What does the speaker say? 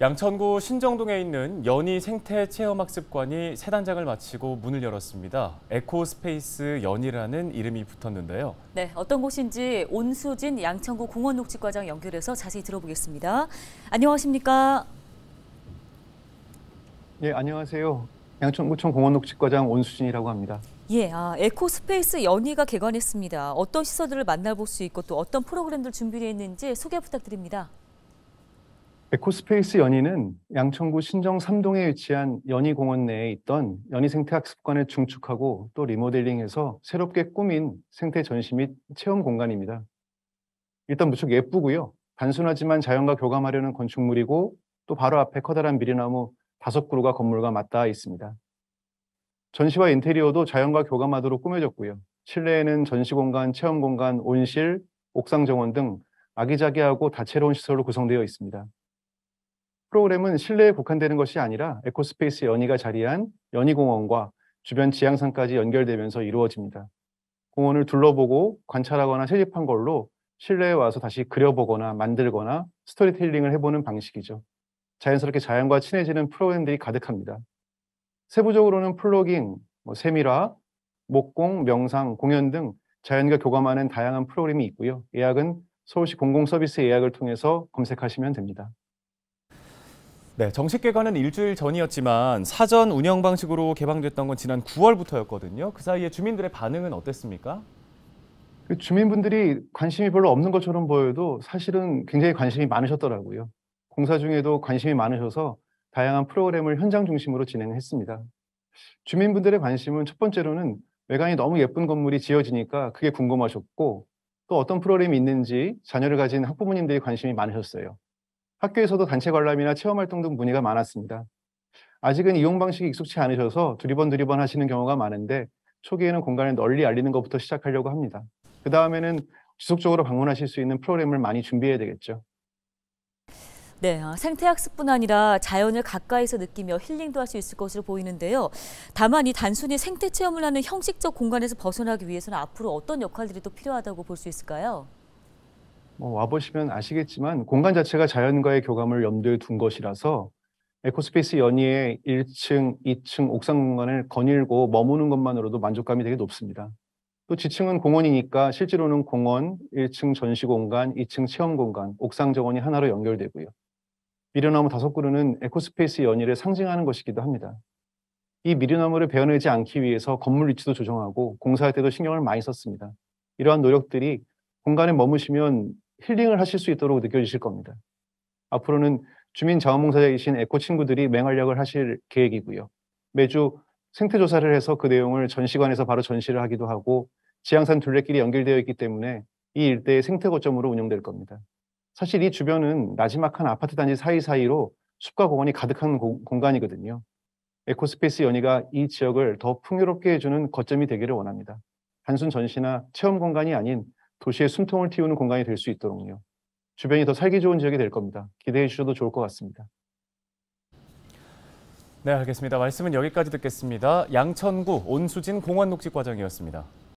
양천구 신정동에 있는 연희 생태 체험학습관이 새 단장을 마치고 문을 열었습니다. 에코스페이스 연희라는 이름이 붙었는데요. 네, 어떤 곳인지 온수진 양천구 공원 녹지과장 연결해서 자세히 들어보겠습니다. 안녕하십니까? 예, 안녕하세요. 양천구청 공원 녹지과장 온수진이라고 합니다. 예, 아, 에코스페이스 연희가 개관했습니다. 어떤 시설들을 만나볼 수 있고 또 어떤 프로그램들 준비되어 있는지 소개 부탁드립니다. 에코스페이스 연희는 양천구 신정 3동에 위치한 연희공원 내에 있던 연희생태학습관을 중축하고 또 리모델링해서 새롭게 꾸민 생태 전시 및 체험 공간입니다. 일단 무척 예쁘고요. 단순하지만 자연과 교감하려는 건축물이고 또 바로 앞에 커다란 미리나무 다섯 그루가 건물과 맞닿아 있습니다. 전시와 인테리어도 자연과 교감하도록 꾸며졌고요. 실내에는 전시 공간, 체험 공간, 온실, 옥상 정원 등 아기자기하고 다채로운 시설로 구성되어 있습니다. 프로그램은 실내에 국한되는 것이 아니라 에코스페이스 연희가 자리한 연희공원과 주변 지향산까지 연결되면서 이루어집니다. 공원을 둘러보고 관찰하거나 채집한 걸로 실내에 와서 다시 그려보거나 만들거나 스토리텔링을 해보는 방식이죠. 자연스럽게 자연과 친해지는 프로그램들이 가득합니다. 세부적으로는 플로깅, 뭐 세밀화, 목공, 명상, 공연 등 자연과 교감하는 다양한 프로그램이 있고요. 예약은 서울시 공공서비스 예약을 통해서 검색하시면 됩니다. 네, 정식 개관은 일주일 전이었지만 사전 운영 방식으로 개방됐던 건 지난 9월부터였거든요. 그 사이에 주민들의 반응은 어땠습니까? 그 주민분들이 관심이 별로 없는 것처럼 보여도 사실은 굉장히 관심이 많으셨더라고요. 공사 중에도 관심이 많으셔서 다양한 프로그램을 현장 중심으로 진행했습니다. 주민분들의 관심은 첫 번째로는 외관이 너무 예쁜 건물이 지어지니까 그게 궁금하셨고 또 어떤 프로그램이 있는지 자녀를 가진 학부모님들이 관심이 많으셨어요. 학교에서도 단체 관람이나 체험 활동 등 문의가 많았습니다. 아직은 이용 방식이 익숙치 않으셔서 두리번 두리번 하시는 경우가 많은데 초기에는 공간을 널리 알리는 것부터 시작하려고 합니다. 그 다음에는 지속적으로 방문하실 수 있는 프로그램을 많이 준비해야 되겠죠. 네, 아, 생태학습뿐 아니라 자연을 가까이서 느끼며 힐링도 할 수 있을 것으로 보이는데요. 다만 이 단순히 생태 체험을 하는 형식적 공간에서 벗어나기 위해서는 앞으로 어떤 역할들이 또 필요하다고 볼 수 있을까요? 뭐 와보시면 아시겠지만 공간 자체가 자연과의 교감을 염두에 둔 것이라서 에코스페이스 연희의 1층, 2층 옥상 공간을 거닐고 머무는 것만으로도 만족감이 되게 높습니다. 또 지층은 공원이니까 실제로는 공원, 1층 전시 공간, 2층 체험 공간, 옥상 정원이 하나로 연결되고요. 미련나무 다섯 그루는 에코스페이스 연일를 상징하는 것이기도 합니다. 이미련나무를 베어내지 않기 위해서 건물 위치도 조정하고 공사할 때도 신경을 많이 썼습니다. 이러한 노력들이 공간에 머무시면 힐링을 하실 수 있도록 느껴지실 겁니다. 앞으로는 주민 자원봉사자이신 에코 친구들이 맹활약을 하실 계획이고요. 매주 생태 조사를 해서 그 내용을 전시관에서 바로 전시를 하기도 하고 지향산 둘레길이 연결되어 있기 때문에 이 일대의 생태 거점으로 운영될 겁니다. 사실 이 주변은 나지막한 아파트 단지 사이사이로 숲과 공원이 가득한 고, 공간이거든요. 에코스페이스 연희가 이 지역을 더 풍요롭게 해주는 거점이 되기를 원합니다. 단순 전시나 체험 공간이 아닌 도시의 숨통을 틔우는 공간이 될 수 있도록요. 주변이 더 살기 좋은 지역이 될 겁니다. 기대해 주셔도 좋을 것 같습니다. 네, 알겠습니다. 말씀은 여기까지 듣겠습니다. 양천구 온수진 공원 녹지 과정이었습니다.